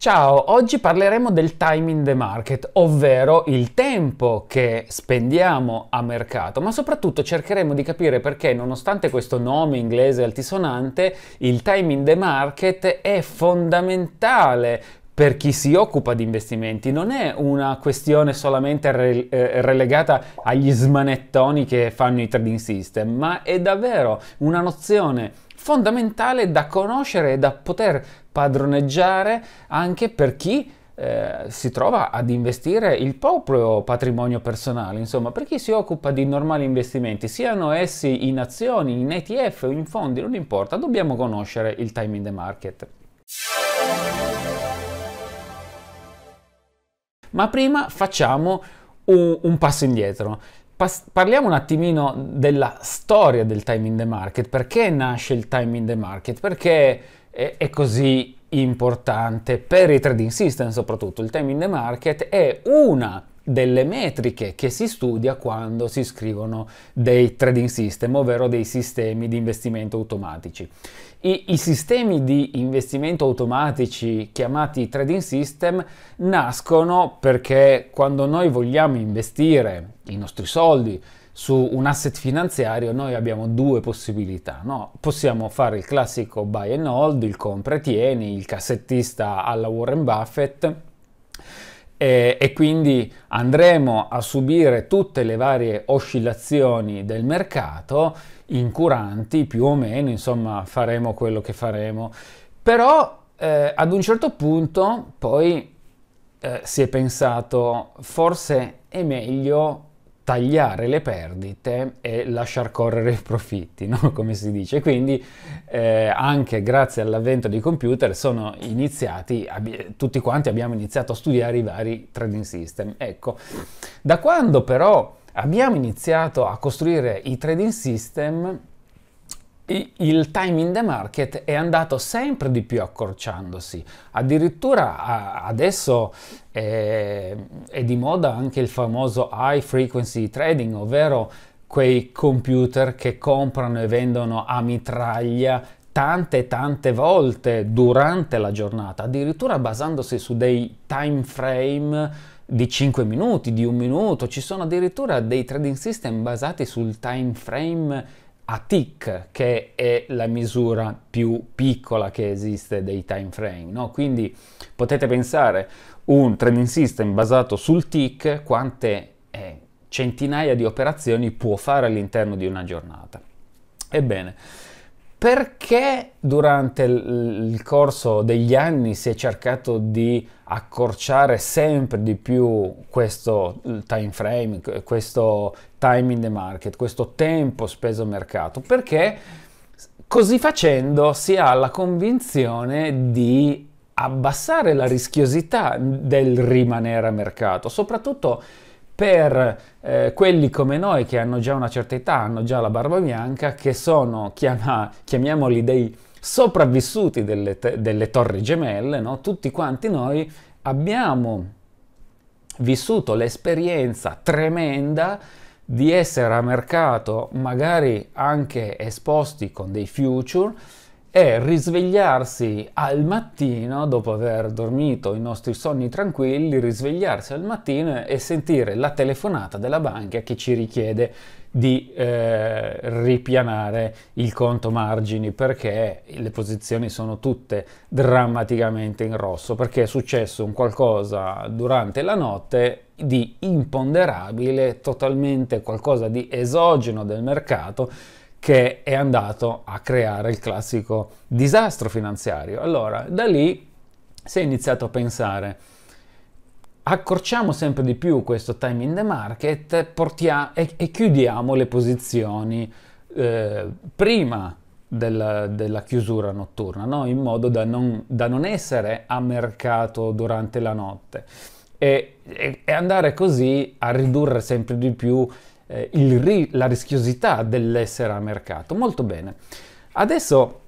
Ciao, oggi parleremo del time in the market, ovvero il tempo che spendiamo a mercato, ma soprattutto cercheremo di capire perché, nonostante questo nome inglese altisonante, il time in the market è fondamentale per chi si occupa di investimenti, non è una questione solamente re eh, relegata agli smanettoni che fanno i trading system, ma è davvero una nozione fondamentale da conoscere e da poter padroneggiare anche per chi eh, si trova ad investire il proprio patrimonio personale, insomma, per chi si occupa di normali investimenti, siano essi in azioni, in ETF o in fondi, non importa, dobbiamo conoscere il time in the market. Ma prima facciamo un, un passo indietro parliamo un attimino della storia del time in the market. Perché nasce il time in the market? Perché è, così importante per i trading system soprattutto. Il time in the market è una delle metriche che si studia quando si scrivono dei trading system, ovvero dei sistemi di investimento automatici. I, I, sistemi di investimento automatici chiamati trading system nascono perché quando noi vogliamo investire i nostri soldi su un asset finanziario noi abbiamo due possibilità, no? possiamo fare il classico buy and hold, il compra e tieni, il cassettista alla Warren Buffett, e, e quindi andremo a subire tutte le varie oscillazioni del mercato incuranti più o meno, insomma faremo quello che faremo. Però eh, ad un certo punto poi eh, si è pensato forse è meglio tagliare le perdite e lasciar correre i profitti, no? come si dice. Quindi eh, anche grazie all'avvento dei computer sono iniziati, ab- tutti quanti abbiamo iniziato a studiare i vari trading system. Ecco, da quando però abbiamo iniziato a costruire i trading system, il time in the market è andato sempre di più accorciandosi, addirittura adesso è, eh, è di moda anche il famoso high frequency trading, ovvero quei computer che comprano e vendono a mitraglia tante tante volte durante la giornata, addirittura basandosi su dei time frame di 5 minuti, di un minuto, ci sono addirittura dei trading system basati sul time frame a tick, che è la misura più piccola che esiste dei time frame. No? Quindi potete pensare un trading system basato sul tick quante eh, centinaia di operazioni può fare all'interno di una giornata. Ebbene, perché durante il corso degli anni si è cercato di accorciare sempre di più questo time frame, questo time in the market, questo tempo speso al mercato? Perché così facendo si ha la convinzione di abbassare la rischiosità del rimanere a mercato, soprattutto per eh, quelli come noi che hanno già una certa età, hanno già la barba bianca, che sono, chiama, chiamiamoli dei sopravvissuti delle, delle torri gemelle, no? tutti quanti noi abbiamo vissuto l'esperienza tremenda di essere a mercato, magari anche esposti con dei future, è risvegliarsi al mattino, dopo aver dormito i nostri sonni tranquilli, risvegliarsi al mattino e sentire la telefonata della banca che ci richiede di eh, ripianare il conto margini perché le posizioni sono tutte drammaticamente in rosso, perché è successo un qualcosa durante la notte di imponderabile, totalmente qualcosa di esogeno del mercato che è andato a creare il classico disastro finanziario. Allora, da lì si è iniziato a pensare, accorciamo sempre di più questo time in the market portia- e-, e, chiudiamo le posizioni eh, prima della, della, chiusura notturna, no? in modo da non, da non, essere a mercato durante la notte e, e, e andare così a ridurre sempre di più eh, il, la rischiosità dell'essere a mercato. Molto bene. Adesso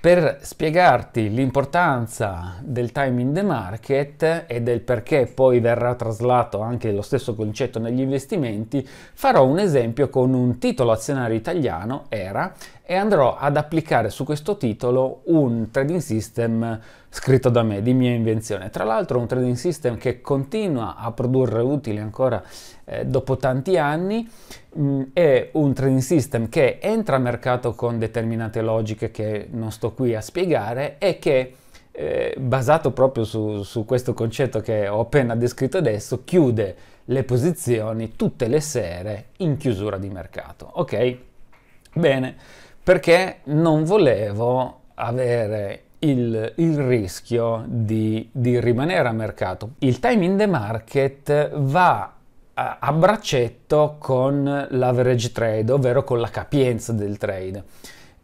per spiegarti l'importanza del time in the market e del perché poi verrà traslato anche lo stesso concetto negli investimenti, farò un esempio con un titolo azionario italiano, ERA, e andrò ad applicare su questo titolo un trading system scritto da me, di mia invenzione. Tra l'altro un trading system che continua a produrre utili ancora eh, dopo tanti anni, mh, mm, è un trading system che entra a mercato con determinate logiche che non sto qui a spiegare e che eh, basato proprio su, su, questo concetto che ho appena descritto adesso, chiude le posizioni tutte le sere in chiusura di mercato. Ok? Bene, perché non volevo avere il, il rischio di, di rimanere a mercato. Il time in the market va eh, a braccetto con l'average trade, ovvero con la capienza del trade.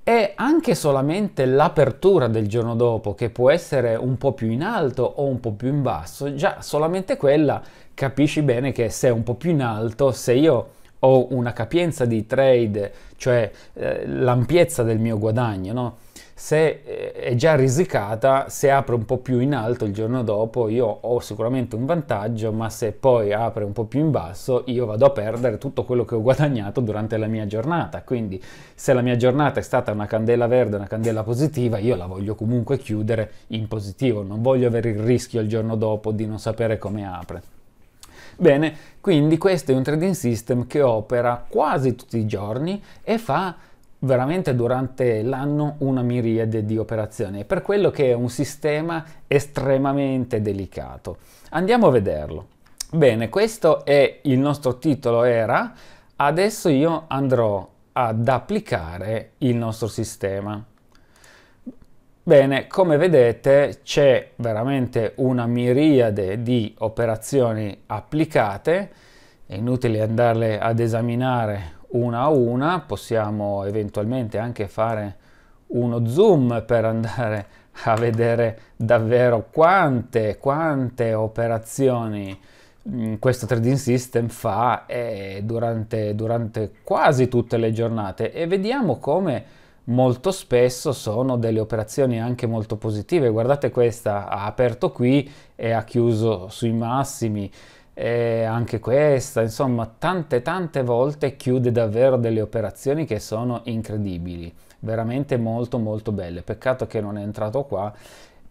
E anche solamente l'apertura del giorno dopo, che può essere un po' più in alto o un po' più in basso, già solamente quella capisci bene che se è un po' più in alto, se io ho una capienza di trade, cioè eh, l'ampiezza del mio guadagno, no? se eh, è già risicata, se apre un po' più in alto il giorno dopo io ho sicuramente un vantaggio, ma se poi apre un po' più in basso io vado a perdere tutto quello che ho guadagnato durante la mia giornata. Quindi se la mia giornata è stata una candela verde, una candela positiva, io la voglio comunque chiudere in positivo, non voglio avere il rischio il giorno dopo di non sapere come apre. Bene, quindi questo è un trading system che opera quasi tutti i giorni e fa veramente durante l'anno una miriade di operazioni, per quello che è un sistema estremamente delicato. Andiamo a vederlo. Bene, questo è il nostro titolo era, adesso io andrò ad applicare il nostro sistema. Bene, come vedete c'è veramente una miriade di operazioni applicate, è inutile andarle ad esaminare una a una, possiamo eventualmente anche fare uno zoom per andare a vedere davvero quante, quante operazioni mm, questo trading system fa eh, durante, durante, quasi tutte le giornate e vediamo come molto spesso sono delle operazioni anche molto positive guardate questa ha aperto qui e ha chiuso sui massimi e anche questa, insomma tante tante volte chiude davvero delle operazioni che sono incredibili, veramente molto molto belle, peccato che non è entrato qua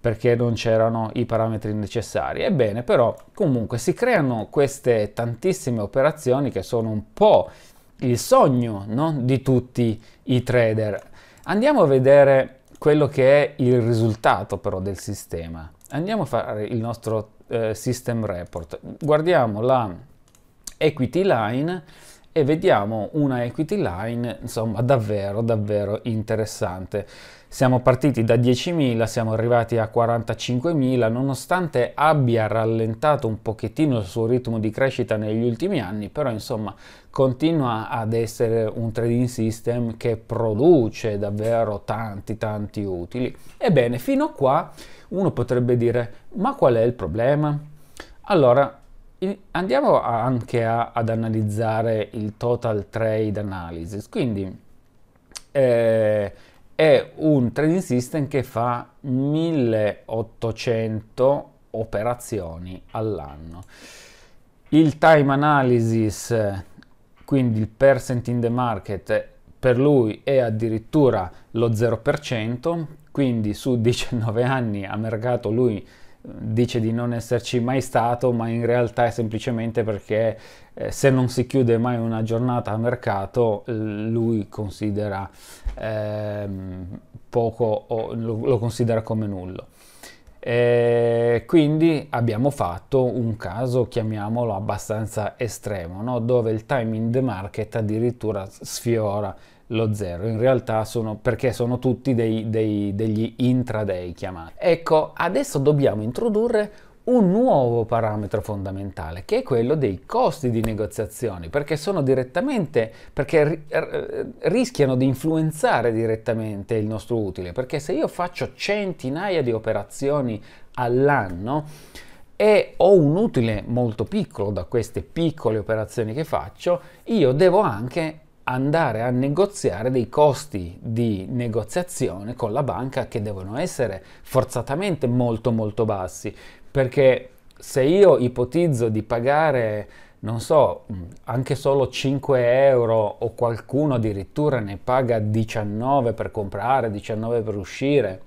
perché non c'erano i parametri necessari. Ebbene, però comunque si creano queste tantissime operazioni che sono un po' il sogno no? di tutti i trader. Andiamo a vedere quello che è il risultato però del sistema andiamo a fare il nostro eh, system report. Guardiamo la equity line e vediamo una equity line insomma davvero davvero interessante siamo partiti da 10.000 siamo arrivati a 45.000 nonostante abbia rallentato un pochettino il suo ritmo di crescita negli ultimi anni però insomma continua ad essere un trading system che produce davvero tanti tanti utili ebbene fino a qua uno potrebbe dire, ma qual è il problema? Allora, andiamo anche a, ad analizzare il total trade analysis. Quindi eh, è un trading system che fa 1800 operazioni all'anno. Il time analysis, quindi il percent in the market, per lui è addirittura lo 0%, quindi su 19 anni a mercato lui eh, dice di non esserci mai stato, ma in realtà è semplicemente perché eh, se non si chiude mai una giornata a mercato, lui considera eh, poco o lo, lo, considera come nullo. E quindi abbiamo fatto un caso, chiamiamolo abbastanza estremo, no? dove il time in the market addirittura sfiora lo 0, in realtà sono perché sono tutti dei, dei, degli intraday chiamati. Ecco, adesso dobbiamo introdurre un nuovo parametro fondamentale che è quello dei costi di negoziazione perché sono direttamente perché rischiano di influenzare direttamente il nostro utile perché se io faccio centinaia di operazioni all'anno e ho un utile molto piccolo da queste piccole operazioni che faccio io devo anche andare a negoziare dei costi di negoziazione con la banca che devono essere forzatamente molto molto bassi perché se io ipotizzo di pagare non so anche solo 5 euro o qualcuno addirittura ne paga 19 per comprare 19 per uscire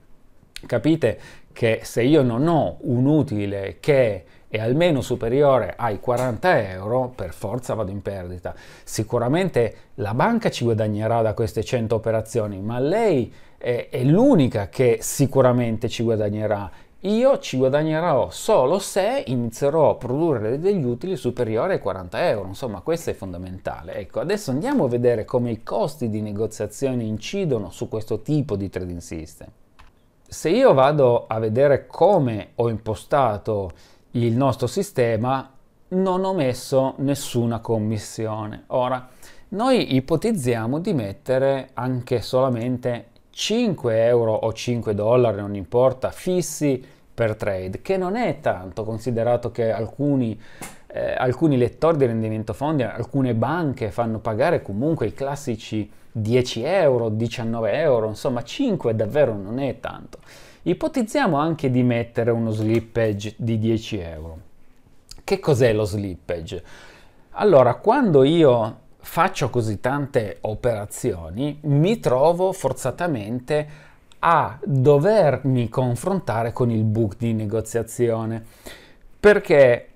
capite che se io non ho un utile che è almeno superiore ai 40 euro, per forza vado in perdita. Sicuramente la banca ci guadagnerà da queste 100 operazioni, ma lei è, è l'unica che sicuramente ci guadagnerà. Io ci guadagnerò solo se inizierò a produrre degli utili superiori ai 40 euro, insomma questo è fondamentale. Ecco, adesso andiamo a vedere come i costi di negoziazione incidono su questo tipo di trading system. Se io vado a vedere come ho impostato il nostro sistema non ho messo nessuna commissione. Ora, noi ipotizziamo di mettere anche solamente 5 euro o 5 dollari, non importa, fissi per trade, che non è tanto considerato che alcuni, eh, alcuni lettori di rendimento fondi, alcune banche fanno pagare comunque i classici 10 euro, 19 euro, insomma 5 davvero non è tanto. Ipotizziamo anche di mettere uno slippage di 10 euro. Che cos'è lo slippage? Allora, quando io faccio così tante operazioni, mi trovo forzatamente a dovermi confrontare con il book di negoziazione. Perché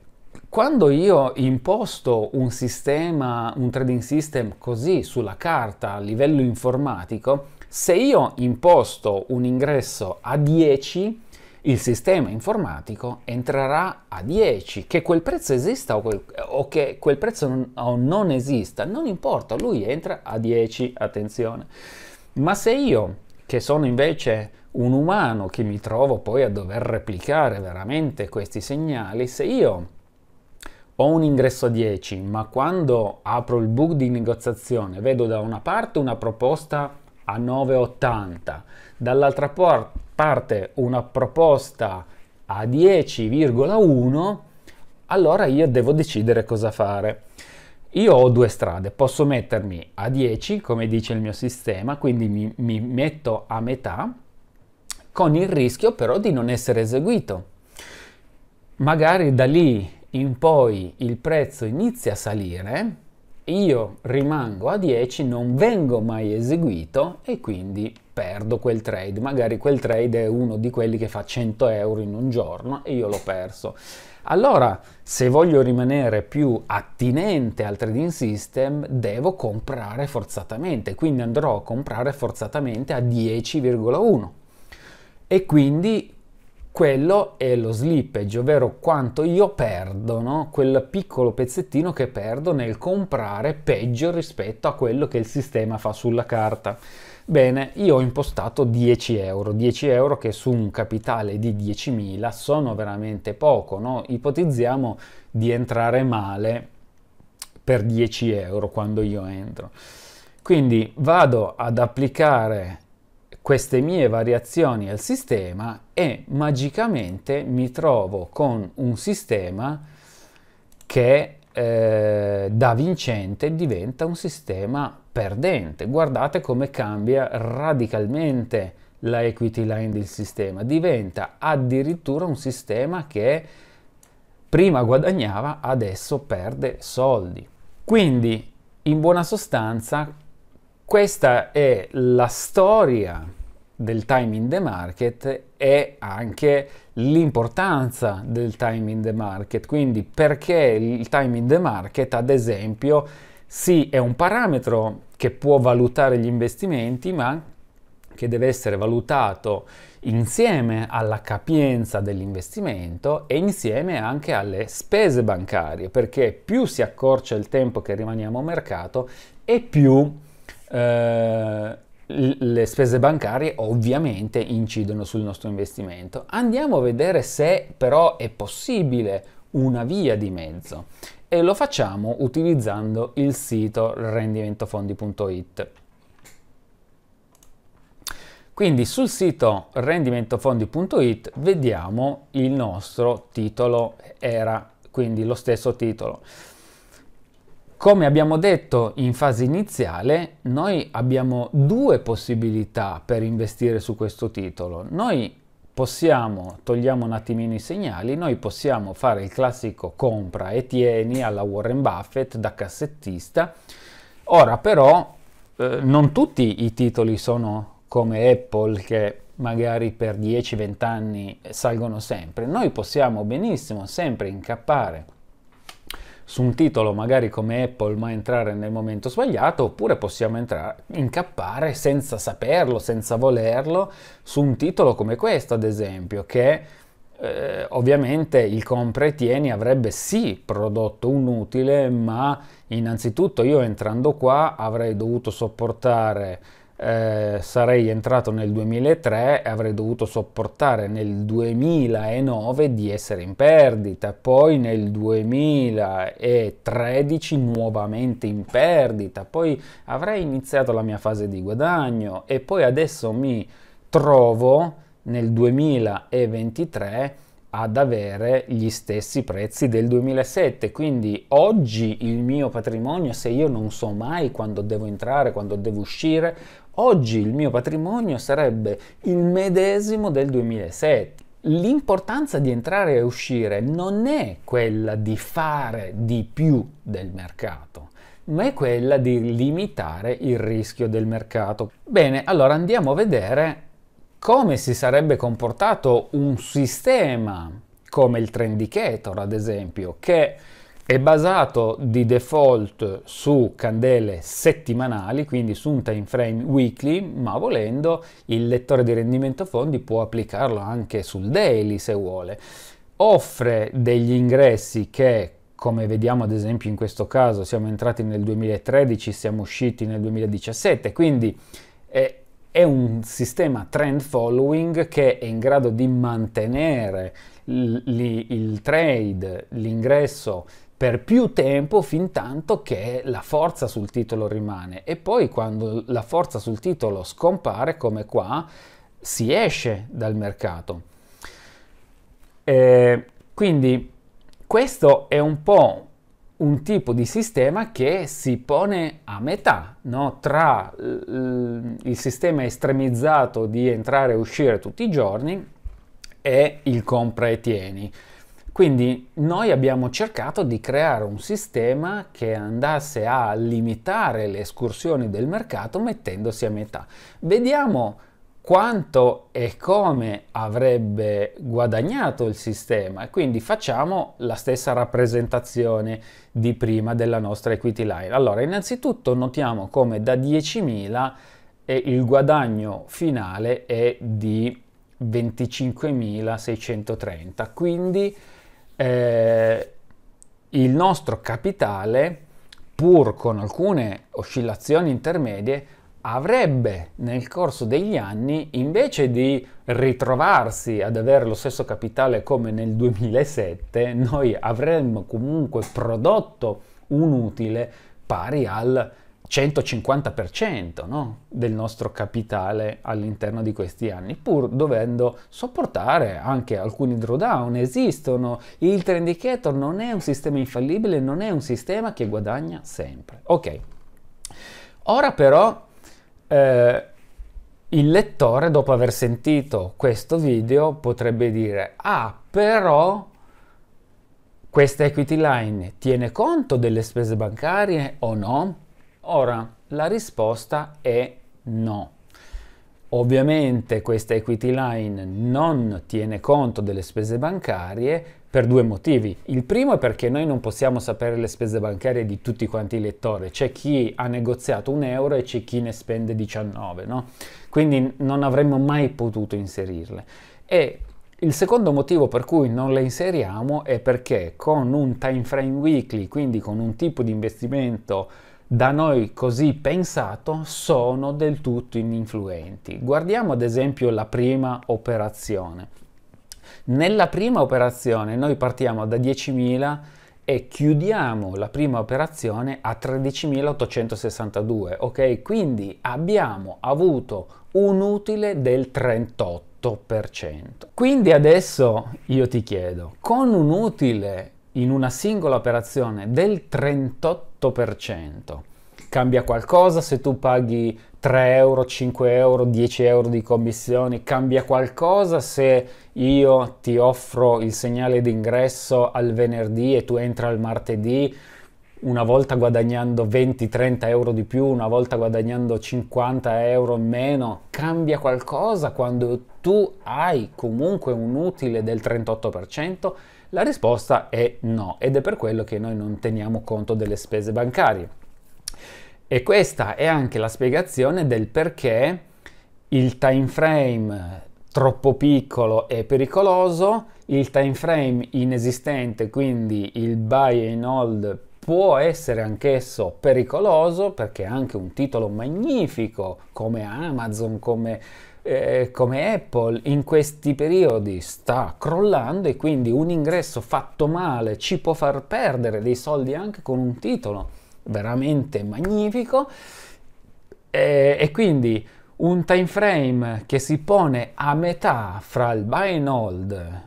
quando io imposto un sistema, un trading system così sulla carta a livello informatico, se io imposto un ingresso a 10, il sistema informatico entrerà a 10, che quel prezzo esista o, quel, o che quel prezzo non, o non esista, non importa, lui entra a 10, attenzione. Ma se io, che sono invece un umano che mi trovo poi a dover replicare veramente questi segnali, se io ho un ingresso a 10, ma quando apro il book di negoziazione vedo da una parte una proposta a 9,80, dall'altra parte una proposta a 10,1, allora io devo decidere cosa fare. Io ho due strade, posso mettermi a 10, come dice il mio sistema, quindi mi, mi metto a metà, con il rischio però di non essere eseguito. Magari da lì in poi il prezzo inizia a salire, io rimango a 10, non vengo mai eseguito e quindi perdo quel trade. Magari quel trade è uno di quelli che fa 100 euro in un giorno e io l'ho perso. Allora, se voglio rimanere più attinente al trading system, devo comprare forzatamente, quindi andrò a comprare forzatamente a 10,1 e quindi quello è lo slippage, ovvero quanto io perdo, no? quel piccolo pezzettino che perdo nel comprare peggio rispetto a quello che il sistema fa sulla carta. Bene, io ho impostato 10 euro, 10 euro che su un capitale di 10.000 sono veramente poco, no? ipotizziamo di entrare male per 10 euro quando io entro. Quindi vado ad applicare queste mie variazioni al sistema e magicamente mi trovo con un sistema che eh, da vincente diventa un sistema perdente. Guardate come cambia radicalmente la equity line del sistema, diventa addirittura un sistema che prima guadagnava, adesso perde soldi. Quindi, in buona sostanza, questa è la storia del time in the market e anche l'importanza del time in the market, quindi perché il time in the market, ad esempio, sì, è un parametro che può valutare gli investimenti, ma che deve essere valutato insieme alla capienza dell'investimento e insieme anche alle spese bancarie, perché più si accorcia il tempo che rimaniamo a mercato e più eh, le spese bancarie ovviamente incidono sul nostro investimento. Andiamo a vedere se però è possibile una via di mezzo e lo facciamo utilizzando il sito rendimentofondi.it. Quindi sul sito rendimentofondi.it vediamo il nostro titolo era quindi lo stesso titolo. Come abbiamo detto in fase iniziale, noi abbiamo due possibilità per investire su questo titolo. Noi possiamo, togliamo un attimino i segnali, noi possiamo fare il classico compra e tieni alla Warren Buffett da cassettista. Ora però eh, non tutti i titoli sono come Apple che magari per 10-20 anni salgono sempre. Noi possiamo benissimo sempre incappare su un titolo magari come Apple ma entrare nel momento sbagliato oppure possiamo entrare, incappare senza saperlo, senza volerlo su un titolo come questo ad esempio che eh, ovviamente il compra e tieni avrebbe sì prodotto un utile ma innanzitutto io entrando qua avrei dovuto sopportare eh, sarei entrato nel 2003 e avrei dovuto sopportare nel 2009 di essere in perdita, poi nel 2013 nuovamente in perdita, poi avrei iniziato la mia fase di guadagno e poi adesso mi trovo nel 2023 ad avere gli stessi prezzi del 2007 quindi oggi il mio patrimonio se io non so mai quando devo entrare quando devo uscire oggi il mio patrimonio sarebbe il medesimo del 2007 l'importanza di entrare e uscire non è quella di fare di più del mercato, ma è quella di limitare il rischio del mercato. Bene, allora andiamo a vedere come si sarebbe comportato un sistema come il Trendicator, ad esempio, che è basato di default su candele settimanali, quindi su un time frame weekly, ma volendo il lettore di rendimento fondi può applicarlo anche sul daily se vuole. Offre degli ingressi che come vediamo ad esempio in questo caso siamo entrati nel 2013, siamo usciti nel 2017, quindi eh, è un sistema trend following che è in grado di mantenere il, il trade, l'ingresso per più tempo fin tanto che la forza sul titolo rimane e poi quando la forza sul titolo scompare come qua si esce dal mercato. Eh, quindi questo è un po' un tipo di sistema che si pone a metà, no? tra il sistema estremizzato di entrare e uscire tutti i giorni e il compra e tieni. Quindi noi abbiamo cercato di creare un sistema che andasse a limitare le escursioni del mercato mettendosi a metà. Vediamo quanto e come avrebbe guadagnato il sistema e quindi facciamo la stessa rappresentazione di prima della nostra equity line. Allora, innanzitutto notiamo come da 10.000 eh, il guadagno finale è di 25.630, quindi eh, il nostro capitale, pur con alcune oscillazioni intermedie, avrebbe nel corso degli anni, invece di ritrovarsi ad avere lo stesso capitale come nel 2007, noi avremmo comunque prodotto un utile pari al 150% no? del nostro capitale all'interno di questi anni, pur dovendo sopportare anche alcuni drawdown. Esistono, il trend indicator non è un sistema infallibile, non è un sistema che guadagna sempre. Ok, ora però eh, il lettore, dopo aver sentito questo video, potrebbe dire, ah, però questa equity line tiene conto delle spese bancarie o no? Ora, la risposta è no. Ovviamente questa equity line non tiene conto delle spese bancarie, per due motivi. Il primo è perché noi non possiamo sapere le spese bancarie di tutti quanti i lettori. C'è chi ha negoziato un euro e c'è chi ne spende 19, no? Quindi non avremmo mai potuto inserirle. E il secondo motivo per cui non le inseriamo è perché con un time frame weekly, quindi con un tipo di investimento da noi così pensato, sono del tutto ininfluenti. Guardiamo ad esempio la prima operazione. Nella prima operazione noi partiamo da 10.000 e chiudiamo la prima operazione a 13.862, ok? Quindi abbiamo avuto un utile del 38%. Quindi adesso io ti chiedo, con un utile in una singola operazione del 38%, cambia qualcosa se tu paghi 3 euro, 5 euro, 10 euro di commissioni cambia qualcosa se io ti offro il segnale d'ingresso al venerdì e tu entri al martedì una volta guadagnando 20-30 euro di più, una volta guadagnando 50 euro in meno, cambia qualcosa quando tu hai comunque un utile del 38%? La risposta è no ed è per quello che noi non teniamo conto delle spese bancarie. E questa è anche la spiegazione del perché il time frame troppo piccolo e pericoloso, il time frame inesistente, quindi il buy and hold può essere anch'esso pericoloso perché anche un titolo magnifico come Amazon, come, eh, come Apple in questi periodi sta crollando e quindi un ingresso fatto male ci può far perdere dei soldi anche con un titolo veramente magnifico e, e quindi un time frame che si pone a metà fra il buy and hold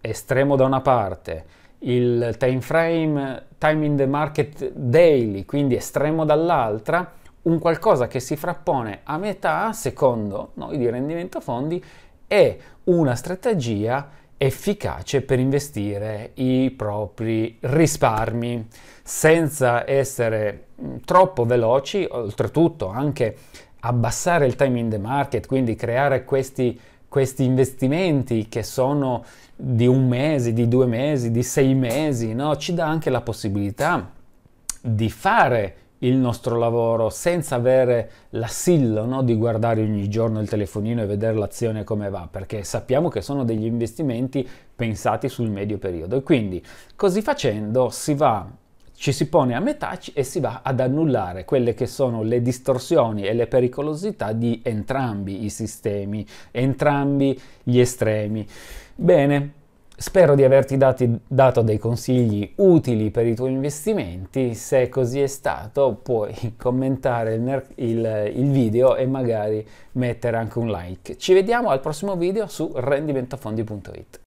estremo da una parte, il time frame time in the market daily, quindi estremo dall'altra, un qualcosa che si frappone a metà, secondo noi di rendimento fondi, è una strategia efficace per investire i propri risparmi senza essere mm, troppo veloci, oltretutto anche abbassare il time in the market, quindi creare questi, questi investimenti che sono di un mese, di due mesi, di sei mesi, no? ci dà anche la possibilità di fare il nostro lavoro senza avere l'assillo no, di guardare ogni giorno il telefonino e vedere l'azione come va, perché sappiamo che sono degli investimenti pensati sul medio periodo e quindi così facendo si va ci si pone a metà e si va ad annullare quelle che sono le distorsioni e le pericolosità di entrambi i sistemi, entrambi gli estremi. Bene, Spero di averti dati, dato dei consigli utili per i tuoi investimenti, se così è stato puoi commentare il, il, il video e magari mettere anche un like. Ci vediamo al prossimo video su rendimentofondi.it.